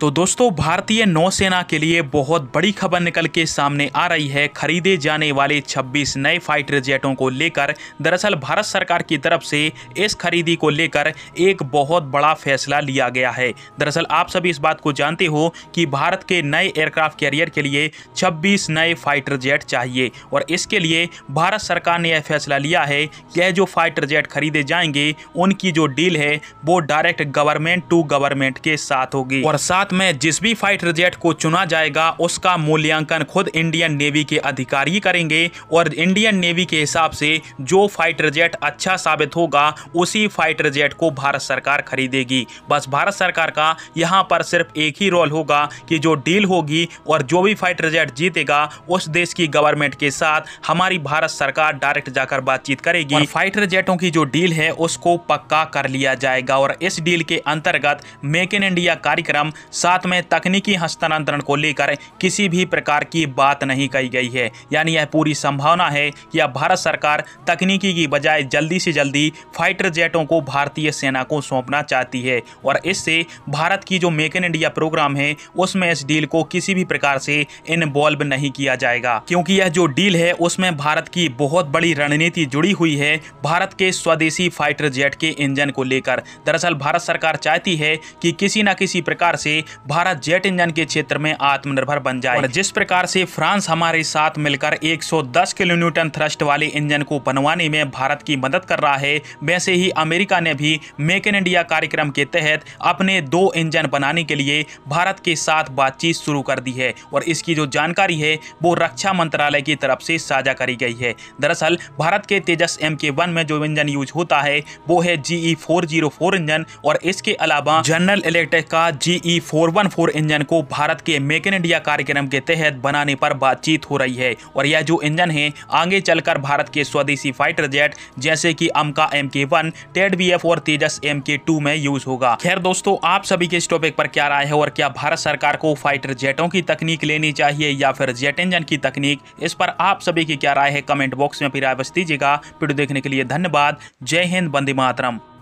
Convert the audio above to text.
तो दोस्तों भारतीय नौसेना के लिए बहुत बड़ी खबर निकल के सामने आ रही है खरीदे जाने वाले 26 नए फाइटर जेटों को लेकर दरअसल भारत सरकार की तरफ से इस खरीदी को लेकर एक बहुत बड़ा फैसला लिया गया है दरअसल आप सभी इस बात को जानते हो कि भारत के नए एयरक्राफ्ट कैरियर के लिए 26 नए फाइटर जेट चाहिए और इसके लिए भारत सरकार ने यह फैसला लिया है कि यह जो फाइटर जेट खरीदे जाएंगे उनकी जो डील है वो डायरेक्ट गवर्नमेंट टू गवर्नमेंट के साथ होगी और साथ भारत में जिस भी फाइटर जेट को चुना जाएगा उसका मूल्यांकन खुद इंडियन नेवी के अधिकारी करेंगे और इंडियन नेवी के हिसाब से जो फाइटर जेट अच्छा साबित होगा उसी फाइटर जेट को भारत सरकार खरीदेगी बस भारत सरकार का यहाँ पर सिर्फ एक ही रोल होगा कि जो डील होगी और जो भी फाइटर जेट जीतेगा उस देश की गवर्नमेंट के साथ हमारी भारत सरकार डायरेक्ट जाकर बातचीत करेगी फाइटर जेटों की जो डील है उसको पक्का कर लिया जाएगा और इस डील के अंतर्गत मेक इन इंडिया कार्यक्रम साथ में तकनीकी हस्तांतरण को लेकर किसी भी प्रकार की बात नहीं कही गई है यानी यह पूरी संभावना है कि अब भारत सरकार तकनीकी की बजाय जल्दी से जल्दी फाइटर जेटों को भारतीय सेना को सौंपना चाहती है और इससे भारत की जो मेक इन इंडिया प्रोग्राम है उसमें इस डील को किसी भी प्रकार से इन्वॉल्व नहीं किया जाएगा क्योंकि यह जो डील है उसमें भारत की बहुत बड़ी रणनीति जुड़ी हुई है भारत के स्वदेशी फाइटर जेट के इंजन को लेकर दरअसल भारत सरकार चाहती है कि किसी न किसी प्रकार से भारत जेट इंजन के क्षेत्र में आत्मनिर्भर बन जाए और जिस प्रकार से फ्रांस हमारे साथ मिलकर 110 किलो न्यूटन थ्रस्ट वाले इंजन को बनवाने में भारत की मदद कर रहा है वैसे ही अमेरिका ने भी मेक इन इंडिया कार्यक्रम के तहत अपने दो इंजन बनाने के लिए भारत के साथ बातचीत शुरू कर दी है और इसकी जो जानकारी है वो रक्षा मंत्रालय की तरफ से साझा करी गई है दरअसल भारत के तेजस एम के वन में जो इंजन यूज होता है वो है G E four zero four engine और इसके अलावा जनरल इलेक्ट्रिक का जी ई e 414 इंजन को भारत के मेक इन इंडिया कार्यक्रम के तहत बनाने पर बातचीत हो रही है और यह जो इंजन है आगे चलकर भारत के स्वदेशी फाइटर जेट जैसे कि AMCA M K one TED B F और तेजस एम के टू में यूज होगा खैर दोस्तों आप सभी के इस टॉपिक पर क्या राय है और क्या भारत सरकार को फाइटर जेटों की तकनीक लेनी चाहिए या फिर जेट इंजन की तकनीक इस पर आप सभी की क्या राय है कमेंट बॉक्स में फिर आवश्यक दीजिएगा वीडियो देखने के लिए धन्यवाद जय हिंद बंदी मातरम